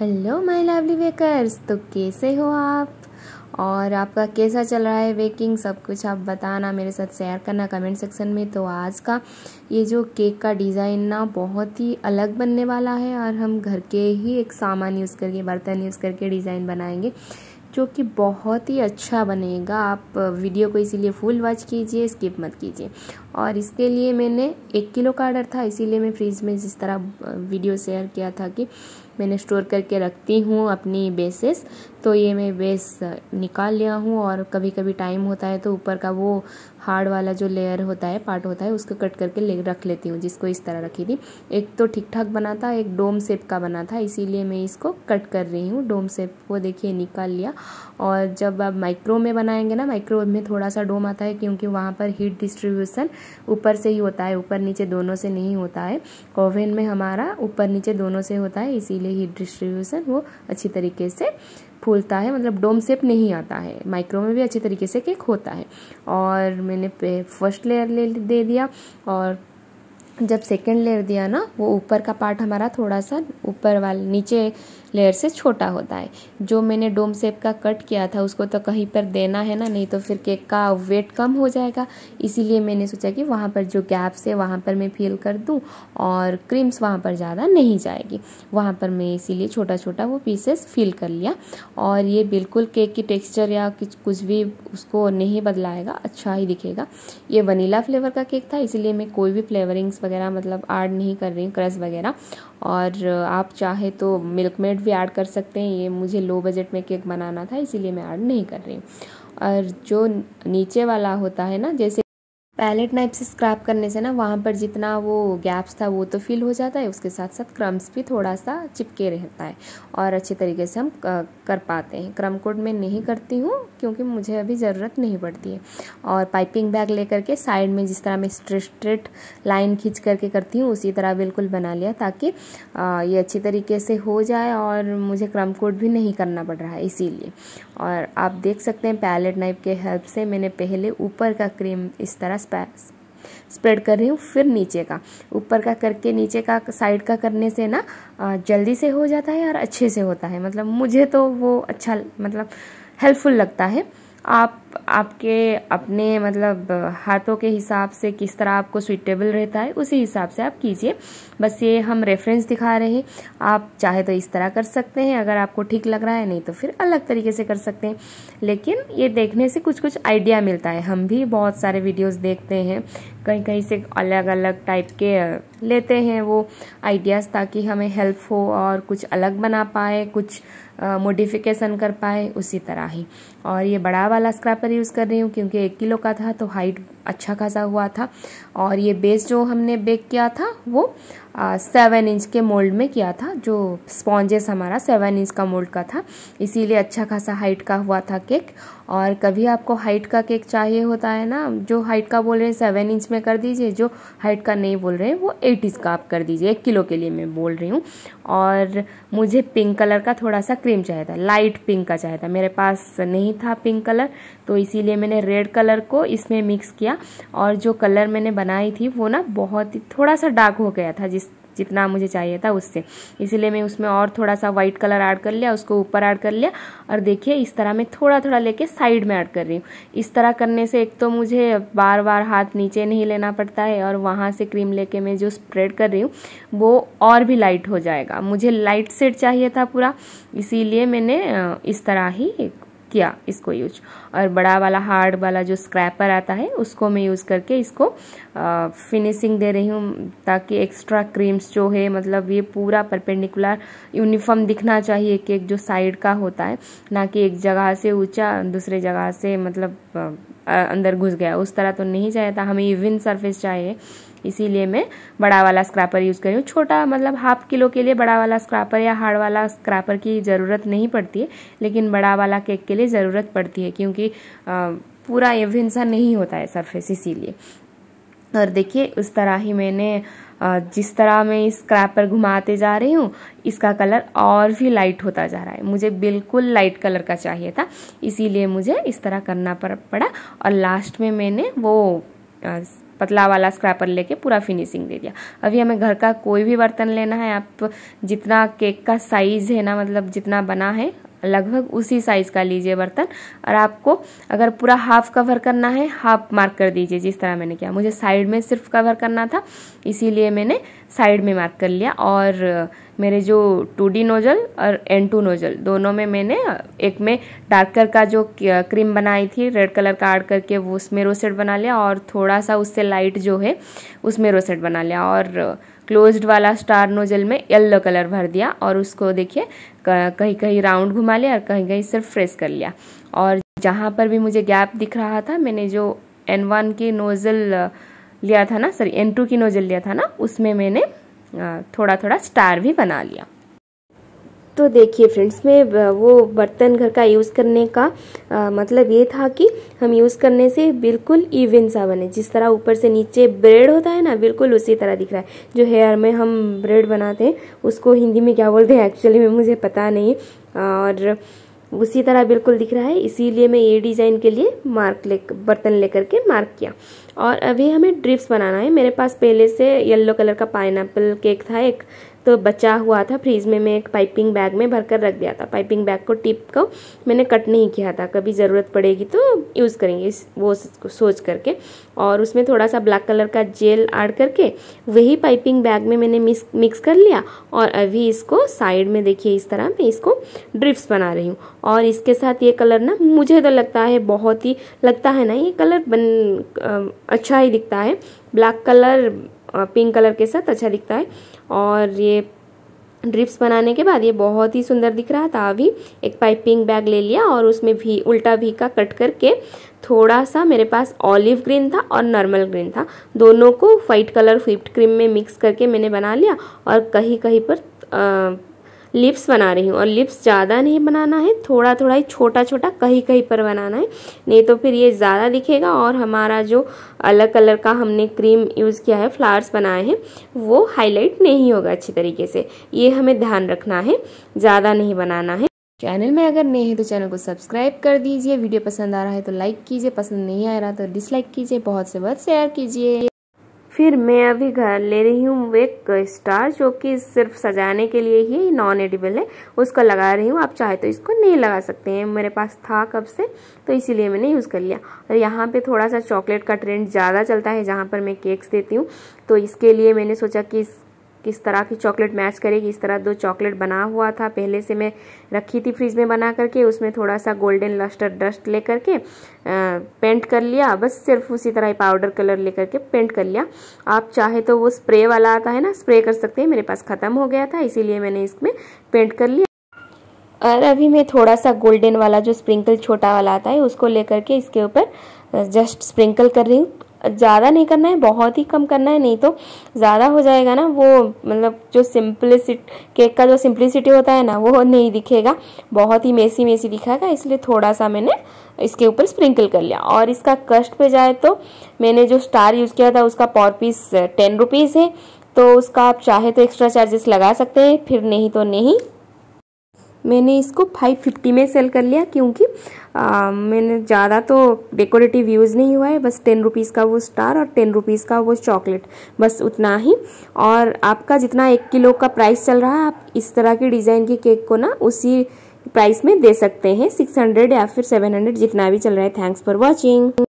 hello my lovely वेकर्स तो कैसे हो आप और आपका कैसा चल रहा है बेकिंग सब कुछ आप बताना मेरे साथ शेयर करना कमेंट सेक्शन में तो आज का ये जो केक का डिज़ाइन ना बहुत ही अलग बनने वाला है और हम घर के ही एक सामान यूज़ करके बर्तन यूज़ करके डिज़ाइन बनाएंगे जो कि बहुत ही अच्छा बनेगा आप वीडियो को इसीलिए फुल वॉच कीजिए स्किप मत कीजिए और इसके लिए मैंने एक किलो का आर्डर था इसीलिए मैं फ्रिज में जिस तरह वीडियो शेयर किया था कि मैंने स्टोर करके रखती हूँ अपनी बेसेस तो ये मैं बेस निकाल लिया हूँ और कभी कभी टाइम होता है तो ऊपर का वो हार्ड वाला जो लेयर होता है पार्ट होता है उसको कट करके ले रख लेती हूँ जिसको इस तरह रखी थी एक तो ठीक ठाक बना था एक डोम सेप का बना था इसीलिए मैं इसको कट कर रही हूँ डोम सेप को देखिए निकाल लिया और जब आप माइक्रो में बनाएंगे ना माइक्रो में थोड़ा सा डोम आता है क्योंकि वहाँ पर हीट डिस्ट्रीब्यूशन ऊपर से ही होता है ऊपर नीचे दोनों से नहीं होता है ओवन में हमारा ऊपर नीचे दोनों से होता है इसीलिए हीट डिस्ट्रीब्यूशन वो अच्छी तरीके से फूलता है मतलब डोम सेप नहीं आता है माइक्रो में भी अच्छी तरीके से केक होता है और मैंने फर्स्ट लेयर ले दे दिया और जब सेकेंड लेयर दिया ना वो ऊपर का पार्ट हमारा थोड़ा सा ऊपर वाले नीचे लेयर से छोटा होता है जो मैंने डोम सेप का कट किया था उसको तो कहीं पर देना है ना नहीं तो फिर केक का वेट कम हो जाएगा इसीलिए मैंने सोचा कि वहाँ पर जो गैप्स है वहाँ पर मैं फिल कर दूँ और क्रीम्स वहाँ पर ज़्यादा नहीं जाएगी वहाँ पर मैं इसीलिए छोटा छोटा वो पीसेस फिल कर लिया और ये बिल्कुल केक की टेक्स्चर या कुछ कुछ भी उसको नहीं बदलाएगा अच्छा ही दिखेगा ये वनीला फ्लेवर का केक था इसीलिए मैं कोई भी फ्लेवरिंग्स वगैरह मतलब ऐड नहीं कर रही हूँ क्रस वगैरह और आप चाहे तो मिल्क मेड बजट भी ऐड कर सकते हैं ये मुझे लो बजट में केक बनाना था इसीलिए मैं ऐड नहीं कर रही और जो नीचे वाला होता है ना जैसे पैलेट नाइफ से स्क्रैप करने से ना वहाँ पर जितना वो गैप्स था वो तो फिल हो जाता है उसके साथ साथ क्रम्स भी थोड़ा सा चिपके रहता है और अच्छे तरीके से हम कर पाते हैं क्रम कोड में नहीं करती हूँ क्योंकि मुझे अभी ज़रूरत नहीं पड़ती है और पाइपिंग बैग लेकर के साइड में जिस तरह मैं स्ट्रेट स्ट्रेट लाइन खींच करके करती हूँ उसी तरह बिल्कुल बना लिया ताकि ये अच्छी तरीके से हो जाए और मुझे क्रम कोड भी नहीं करना पड़ रहा है इसीलिए और आप देख सकते हैं पैलेट नाइफ के हेल्प से मैंने पहले ऊपर का क्रीम इस तरह स्प्रेड कर रही हूँ फिर नीचे का ऊपर का करके नीचे का साइड का करने से ना जल्दी से हो जाता है और अच्छे से होता है मतलब मुझे तो वो अच्छा मतलब हेल्पफुल लगता है आप आपके अपने मतलब हाथों के हिसाब से किस तरह आपको सुइटेबल रहता है उसी हिसाब से आप कीजिए बस ये हम रेफरेंस दिखा रहे हैं आप चाहे तो इस तरह कर सकते हैं अगर आपको ठीक लग रहा है नहीं तो फिर अलग तरीके से कर सकते हैं लेकिन ये देखने से कुछ कुछ आइडिया मिलता है हम भी बहुत सारे वीडियोस देखते हैं कहीं कहीं से अलग अलग टाइप के लेते हैं वो आइडियाज़ ताकि हमें हेल्प हो और कुछ अलग बना पाए कुछ मोडिफिकेशन कर पाए उसी तरह ही और ये बड़ा वाला स्क्रैपर यूज़ कर रही हूँ क्योंकि एक किलो का था तो हाइट अच्छा खासा हुआ था और ये बेस जो हमने बेक किया था वो सेवन इंच के मोल्ड में किया था जो स्पॉन्जेस हमारा सेवन इंच का मोल्ड का था इसीलिए अच्छा खासा हाइट का हुआ था केक और कभी आपको हाइट का केक चाहिए होता है ना जो हाइट का बोल रहे हैं सेवन इंच में कर दीजिए जो हाइट का नहीं बोल रहे हैं वो एट इंच का आप कर दीजिए एक किलो के लिए मैं बोल रही हूँ और मुझे पिंक कलर का थोड़ा सा क्रीम चाहिए था लाइट पिंक का चाहिए था मेरे पास नहीं था पिंक कलर तो इसीलिए मैंने रेड कलर को इसमें मिक्स किया और जो कलर मैंने बनाई थी वो ना बहुत ही थोड़ा सा डार्क हो गया था जिस जितना मुझे चाहिए था उससे इसीलिए मैं उसमें और थोड़ा सा वाइट कलर ऐड कर लिया उसको ऊपर ऐड कर लिया और देखिए इस तरह मैं थोड़ा थोड़ा लेके साइड में ऐड कर रही हूँ इस तरह करने से एक तो मुझे बार बार हाथ नीचे नहीं लेना पड़ता है और वहाँ से क्रीम लेके मैं जो स्प्रेड कर रही हूँ वो और भी लाइट हो जाएगा मुझे लाइट सेट चाहिए था पूरा इसीलिए मैंने इस तरह ही किया इसको यूज और बड़ा वाला हार्ड वाला जो स्क्रैपर आता है उसको मैं यूज़ करके इसको फिनिशिंग दे रही हूँ ताकि एक्स्ट्रा क्रीम्स जो है मतलब ये पूरा परपेंडिकुलर यूनिफॉर्म दिखना चाहिए कि एक जो साइड का होता है ना कि एक जगह से ऊंचा दूसरे जगह से मतलब आ, अंदर घुस गया उस तरह तो नहीं चाहिए था हमें इवन सर्फेस चाहिए इसीलिए मैं बड़ा वाला स्क्रैपर यूज़ करी हूँ छोटा मतलब हाफ किलो के लिए बड़ा वाला स्क्रैपर या हार्ड वाला स्क्रैपर की ज़रूरत नहीं पड़ती है लेकिन बड़ा वाला केक के लिए ज़रूरत पड़ती है क्योंकि पूरा एवं भिंसा नहीं होता है सरफेस इसीलिए और देखिए उस तरह ही मैंने जिस तरह मैं इस क्रैपर घुमाते जा रही हूँ इसका कलर और भी लाइट होता जा रहा है मुझे बिल्कुल लाइट कलर का चाहिए था इसीलिए मुझे इस तरह करना पड़ा और लास्ट में मैंने वो पतला वाला स्क्रैपर लेके पूरा फिनिशिंग दे दिया अभी हमें घर का कोई भी बर्तन लेना है आप जितना केक का साइज़ है ना मतलब जितना बना है लगभग उसी साइज़ का लीजिए बर्तन और आपको अगर पूरा हाफ कवर करना है हाफ मार्क कर दीजिए जिस तरह मैंने किया मुझे साइड में सिर्फ कवर करना था इसीलिए मैंने साइड में मार्क कर लिया और मेरे जो टू डी नोजल और एन टू नोजल दोनों में मैंने एक में डार्कर का जो क्रीम बनाई थी रेड कलर का ऐड करके वो उसमें रोसेट बना लिया और थोड़ा सा उससे लाइट जो है उसमें रोसेट बना लिया और क्लोज्ड वाला स्टार नोजल में येल्लो कलर भर दिया और उसको देखिए कहीं कहीं राउंड घुमा लिया और कहीं कहीं सिर्फ फ्रेश कर लिया और जहाँ पर भी मुझे गैप दिख रहा था मैंने जो एन वन की नोज़ल लिया था ना सॉरी एन टू की नोज़ल लिया था ना उसमें मैंने थोड़ा थोड़ा स्टार भी बना लिया तो देखिए फ्रेंड्स में वो बर्तन घर का यूज़ करने का आ, मतलब ये था कि हम यूज़ करने से बिल्कुल इवन सा बने जिस तरह ऊपर से नीचे ब्रेड होता है ना बिल्कुल उसी तरह दिख रहा है जो हेयर में हम ब्रेड बनाते हैं उसको हिंदी में क्या बोलते हैं एक्चुअली में मुझे पता नहीं और उसी तरह बिल्कुल दिख रहा है इसीलिए मैं ये डिज़ाइन के लिए मार्क ले बर्तन लेकर के मार्क किया और अभी हमें ड्रिप्स बनाना है मेरे पास पहले से येलो कलर का पाइन केक था एक तो बचा हुआ था फ्रीज में मैं एक पाइपिंग बैग में भरकर रख दिया था पाइपिंग बैग को टिप को मैंने कट नहीं किया था कभी ज़रूरत पड़ेगी तो यूज़ करेंगे इस वो सोच करके और उसमें थोड़ा सा ब्लैक कलर का जेल ऐड करके वही पाइपिंग बैग में मैंने मिक्स मिक्स कर लिया और अभी इसको साइड में देखिए इस तरह मैं इसको ड्रिप्स बना रही हूँ और इसके साथ ये कलर ना मुझे तो लगता है बहुत ही लगता है ना ये कलर बन अच्छा ही दिखता है ब्लैक कलर पिंक कलर के साथ अच्छा दिखता है और ये ड्रिप्स बनाने के बाद ये बहुत ही सुंदर दिख रहा था अभी एक पाइपिंग बैग ले लिया और उसमें भी उल्टा भी का कट करके थोड़ा सा मेरे पास ऑलिव ग्रीन था और नॉर्मल ग्रीन था दोनों को वाइट कलर व्हिप्ड क्रीम में मिक्स करके मैंने बना लिया और कहीं कहीं पर आ, लिप्स बना रही हूँ और लिप्स ज़्यादा नहीं बनाना है थोड़ा थोड़ा ही छोटा छोटा कहीं कहीं पर बनाना है नहीं तो फिर ये ज़्यादा दिखेगा और हमारा जो अलग कलर का हमने क्रीम यूज़ किया है फ्लावर्स बनाए हैं वो हाईलाइट नहीं होगा अच्छी तरीके से ये हमें ध्यान रखना है ज़्यादा नहीं बनाना है चैनल में अगर नहीं है तो चैनल को सब्सक्राइब कर दीजिए वीडियो पसंद आ रहा है तो लाइक कीजिए पसंद नहीं आ रहा तो डिसलाइक कीजिए बहुत से बहुत शेयर कीजिए फिर मैं अभी घर ले रही हूँ एक स्टार जो कि सिर्फ सजाने के लिए ही नॉन एडिबल है उसको लगा रही हूँ आप चाहे तो इसको नहीं लगा सकते हैं मेरे पास था कब से तो इसीलिए मैंने यूज़ कर लिया और यहाँ पे थोड़ा सा चॉकलेट का ट्रेंड ज़्यादा चलता है जहाँ पर मैं केक्स देती हूँ तो इसके लिए मैंने सोचा कि इस किस तरह की चॉकलेट मैच करेगी इस तरह दो चॉकलेट बना हुआ था पहले से मैं रखी थी फ्रिज में बना करके उसमें थोड़ा सा गोल्डन लस्टर डस्ट ले करके पेंट कर लिया बस सिर्फ उसी तरह पाउडर कलर ले करके पेंट कर लिया आप चाहे तो वो स्प्रे वाला आता है ना स्प्रे कर सकते हैं मेरे पास ख़त्म हो गया था इसीलिए मैंने इसमें पेंट कर लिया और अभी मैं थोड़ा सा गोल्डन वाला जो स्प्रिंकल छोटा वाला आता है उसको लेकर के इसके ऊपर जस्ट स्प्रिंकल कर रही हूँ ज़्यादा नहीं करना है बहुत ही कम करना है नहीं तो ज़्यादा हो जाएगा ना वो मतलब जो सिंपलिसिट केक का जो सिंपलिसिटी होता है ना वो नहीं दिखेगा बहुत ही मेसी मेसी दिखाएगा इसलिए थोड़ा सा मैंने इसके ऊपर स्प्रिंकल कर लिया और इसका कस्ट पे जाए तो मैंने जो स्टार यूज़ किया था उसका पॉर पीस टेन रुपीज़ है तो उसका आप चाहे तो एक्स्ट्रा चार्जेस लगा सकते हैं फिर नहीं तो नहीं मैंने इसको 550 में सेल कर लिया क्योंकि आ, मैंने ज़्यादा तो डेकोरेटिव यूज़ नहीं हुआ है बस टेन रुपीज़ का वो स्टार और टेन रुपीज़ का वो चॉकलेट बस उतना ही और आपका जितना एक किलो का प्राइस चल रहा है आप इस तरह के डिज़ाइन के केक को ना उसी प्राइस में दे सकते हैं 600 या फिर 700 जितना भी चल रहा है थैंक्स फॉर वॉचिंग